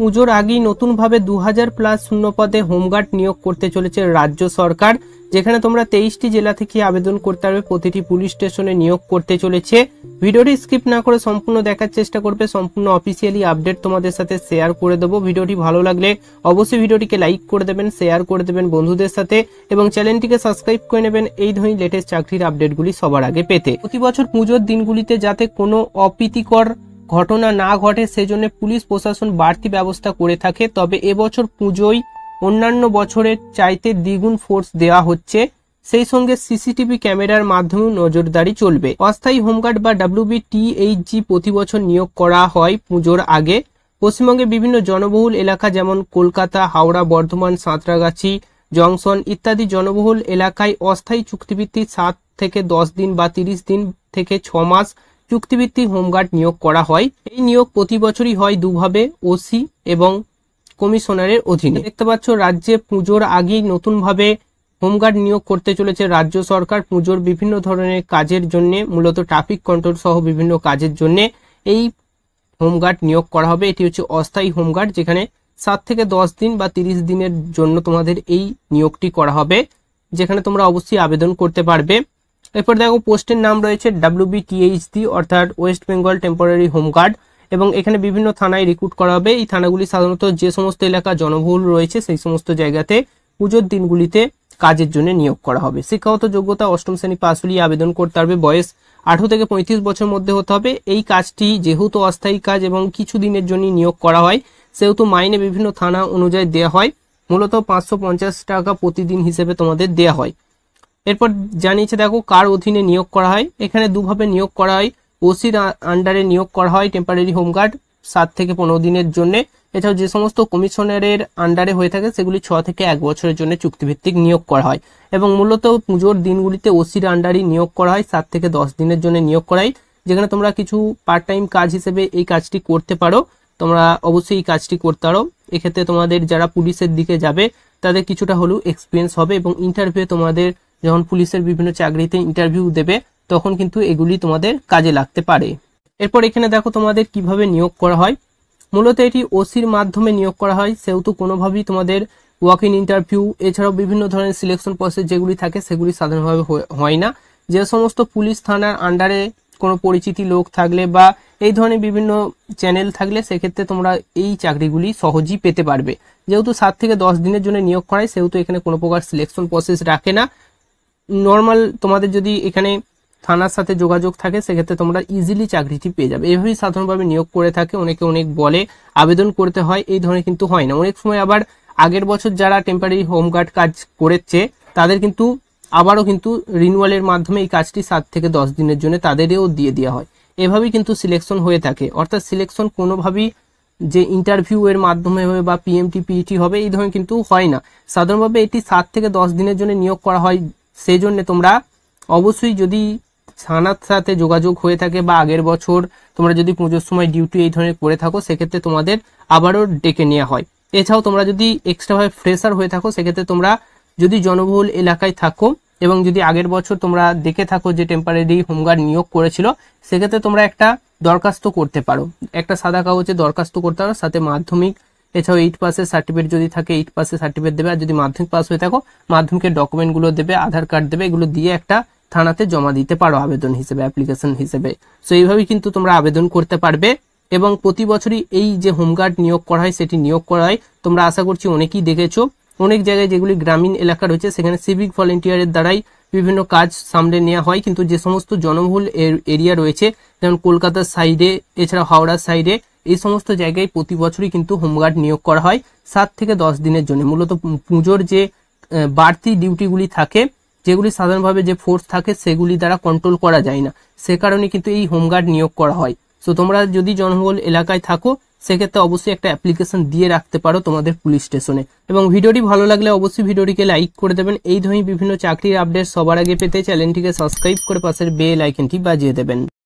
পুজোর আগেই নতুনভাবে দু হাজার প্লাস শূন্যপদে হোমগার্ড নিয়োগ করতে চলেছে রাজ্য সরকার যেখানে তোমরা তেইশটি জেলা থেকে আবেদন করতে পারবে প্রতিটি পুলিশ স্টেশনে নিয়োগ করতে চলেছে ভিডিওটি স্কিপ না করে সম্পূর্ণ দেখার চেষ্টা করবে সম্পূর্ণ অফিসিয়ালি আপডেট তোমাদের সাথে শেয়ার করে দেবো ভিডিওটি ভালো লাগলে অবশ্যই ভিডিওটিকে লাইক করে দেবেন শেয়ার করে দেবেন বন্ধুদের সাথে এবং চ্যানেলটিকে সাবস্ক্রাইব করে নেবেন এই ধরনের লেটেস্ট চাকরির আপডেটগুলি সবার আগে পেতে প্রতি বছর পুজোর দিনগুলিতে যাতে কোনো অপ্রীতিকর ঘটনা না ঘটে সেজন্য পুলিশ প্রশাসন বাড়তি ব্যবস্থা করে থাকে তবে এবছর পুজোয় অন্যান্য বছরের চাইতে দ্বিগুণ ফোর্স দেওয়া হচ্ছে সেই সঙ্গে সিসিটিভি ক্যামেরার মাধ্যমে নজরদারি চলবে অস্থায়ী হোমগার্ড বা ডাব্লিউবিটিএইচজি প্রতি বছর নিয়োগ করা হয় পুজোর আগে পশ্চিমবঙ্গে বিভিন্ন জনবহুল এলাকা যেমন কলকাতা হাওড়া বর্ধমান সাঁতরাগাছি জংশন ইত্যাদি জনবহুল এলাকায় অস্থায়ী চুক্তিভিত্তিক সাত থেকে দশ দিন বা তিরিশ দিন থেকে ছ মাস চুক্তিভিত্তিক হোমগার্ড নিয়োগ করা হয় এই নিয়োগ প্রতি বছরই হয় দুভাবে ওসি এবং কমিশনারের অধীনে দেখতে পাচ্ছ রাজ্যে পুজোর আগেই নতুনভাবে হোমগার্ড নিয়োগ করতে চলেছে রাজ্য সরকার পুজোর বিভিন্ন ধরনের কাজের জন্য মূলত ট্রাফিক কন্ট্রোল সহ বিভিন্ন কাজের জন্য এই হোমগার্ড নিয়োগ করা হবে এটি হচ্ছে অস্থায়ী হোমগার্ড যেখানে সাত থেকে দশ দিন বা তিরিশ দিনের জন্য তোমাদের এই নিয়োগটি করা হবে যেখানে তোমরা অবশ্যই আবেদন করতে পারবে এরপর দেখো পোস্টের নাম রয়েছে ডাব্লিউবিটিএইচডি অর্থাৎ ওয়েস্ট বেঙ্গল টেম্পোরারি হোমগার্ড এবং এখানে বিভিন্ন থানায় রিক্রুট করা হবে এই থানাগুলি সাধারণত যে সমস্ত এলাকা জনবহুল রয়েছে সেই সমস্ত জায়গাতে পুজোর দিনগুলিতে কাজের জন্য নিয়োগ করা হবে শিক্ষাগত যোগ্যতা অষ্টম শ্রেণী পাস হলেই আবেদন করতে পারবে বয়স আঠারো থেকে পঁয়ত্রিশ বছর মধ্যে হতে হবে এই কাজটি যেহেতু অস্থায়ী কাজ এবং কিছু দিনের জন্য নিয়োগ করা হয় সেহেতু মাইনে বিভিন্ন থানা অনুযায়ী দেওয়া হয় মূলত পাঁচশো টাকা প্রতিদিন হিসেবে তোমাদের দেওয়া হয় এরপর জানিয়েছে দেখো কার অধীনে নিয়োগ করা হয় এখানে দুভাবে নিয়োগ করা হয় ওসির আন্ডারে নিয়োগ করা হয় টেম্পারারি হোমগার্ড সাত থেকে পনেরো দিনের জন্য এছাড়াও যে সমস্ত কমিশনারের আন্ডারে হয়ে থাকে সেগুলি ছ থেকে এক বছরের জন্য চুক্তিভিত্তিক নিয়োগ করা হয় এবং মূলত পুজোর দিনগুলিতে ওসির আন্ডারই নিয়োগ করা হয় সাত থেকে দশ দিনের জন্য নিয়োগ করাই যেখানে তোমরা কিছু পার্ট টাইম কাজ হিসেবে এই কাজটি করতে পারো তোমরা অবশ্যই এই কাজটি করতে পারো এক্ষেত্রে তোমাদের যারা পুলিশের দিকে যাবে তাদের কিছুটা হলেও এক্সপিরিয়েন্স হবে এবং ইন্টারভিউ তোমাদের যখন পুলিশের বিভিন্ন চাকরিতে ইন্টারভিউ দেবে তখন কিন্তু এগুলি তোমাদের কাজে লাগতে পারে এরপর এখানে দেখো তোমাদের কিভাবে নিয়োগ করা হয় মূলত এটি ওসির মাধ্যমে নিয়োগ করা হয় সেহেতু কোনোভাবেই তোমাদের ওয়াক ইন ইন্টারভিউ এছাড়াও বিভিন্ন ধরনের সিলেকশন প্রসেস যেগুলি থাকে সেগুলি সাধারণভাবে হয় না যে সমস্ত পুলিশ থানার আন্ডারে কোনো পরিচিতি লোক থাকলে বা এই ধরনের বিভিন্ন চ্যানেল থাকলে সেক্ষেত্রে তোমরা এই চাকরিগুলি সহজেই পেতে পারবে যেহেতু সাত থেকে দশ দিনের জন্য নিয়োগ করায় সেহেতু এখানে কোনো প্রকার সিলেকশন প্রসেস রাখে না নর্মাল তোমাদের যদি এখানে থানার সাথে যোগাযোগ থাকে সেক্ষেত্রে তোমরা ইজিলি চাকরিটি পেয়ে যাবে এভাবেই সাধারণভাবে নিয়োগ করে থাকে অনেকে অনেক বলে আবেদন করতে হয় এই ধরনের কিন্তু হয় না অনেক সময় আবার আগের বছর যারা টেম্পারি হোমগার্ড কাজ করেছে তাদের কিন্তু আবারও কিন্তু রিনুয়ালের মাধ্যমে এই কাজটি সাত থেকে দশ দিনের জন্য তাদেরও দিয়ে দেওয়া হয় এভাবেই কিন্তু সিলেকশন হয়ে থাকে অর্থাৎ সিলেকশন কোনোভাবেই যে ইন্টারভিউ এর মাধ্যমে হবে বা পিএমটি পিইটি e হবে এই ধরনের কিন্তু হয় না সাধারণভাবে এটি সাত থেকে দশ দিনের জন্য নিয়োগ করা হয় সেই জন্যে তোমরা অবশ্যই যদি সানার সাথে যোগাযোগ হয়ে থাকে বা আগের বছর তোমরা যদি পুজোর সময় ডিউটি এই ধরনের করে থাকো সেক্ষেত্রে তোমাদের আবারও ডেকে নেওয়া হয় এছাড়াও তোমরা যদি এক্সট্রাভাবে ফ্রেশার হয়ে থাকো সেক্ষেত্রে তোমরা যদি জনবহুল এলাকায় থাকো এবং যদি আগের বছর তোমরা দেখে থাকো যে টেম্পারারি হোমগার্ড নিয়োগ করেছিল সেক্ষেত্রে তোমরা একটা দরখাস্ত করতে পারো একটা সাদা কাগজে দরখাস্ত করতে পারো সাথে মাধ্যমিক এছাড়াও এইট পাসের সার্টিফিকেট যদি থাকে এইট পাসের সার্টিফিকেট দেবে আর যদি মাধ্যমিক পাস হয়ে থাকো মাধ্যমিকের ডকুমেন্টগুলো দেবে আধার কার্ড দেবে এগুলো দিয়ে একটা থানাতে জমা দিতে পারো আবেদন হিসেবে অ্যাপ্লিকেশন হিসেবে সো এইভাবেই কিন্তু তোমরা আবেদন করতে পারবে এবং প্রতি বছরই এই যে হোমগার্ড নিয়োগ করা হয় সেটি নিয়োগ করা হয় তোমরা আশা করছি অনেকেই দেখেছো অনেক জায়গায় যেগুলি গ্রামীণ এলাকা রয়েছে সেখানে সিভিক ভলেন্টিয়ারের দ্বারাই বিভিন্ন কাজ সামলে নেওয়া হয় কিন্তু যে সমস্ত জনবহুল এরিয়া রয়েছে যেমন কলকাতার সাইডে এছাড়া হাওড়ার সাইডে এই সমস্ত জায়গায় প্রতি বছরই কিন্তু হোমগার্ড নিয়োগ করা হয় সাত থেকে দশ দিনের জন্য মূলত পুজোর যে বাড়তি ডিউটিগুলি থাকে যেগুলি সাধারণভাবে যে ফোর্স থাকে সেগুলি দ্বারা কন্ট্রোল করা যায় না সে কারণে কিন্তু এই হোমগার্ড নিয়োগ করা হয় সো তোমরা যদি জনবহুল এলাকায় থাকো সেক্ষেত্রে অবশ্যই একটা অ্যাপ্লিকেশন দিয়ে রাখতে পারো তোমাদের পুলিশ স্টেশনে এবং ভিডিওটি ভালো লাগলে অবশ্যই ভিডিওটিকে লাইক করে দেবেন এই ধরনের বিভিন্ন চাকরির আপডেট সবার আগে পেতে চ্যানেলটিকে সাবস্ক্রাইব করে পাশের বেল আইকনটি বাজিয়ে দেবেন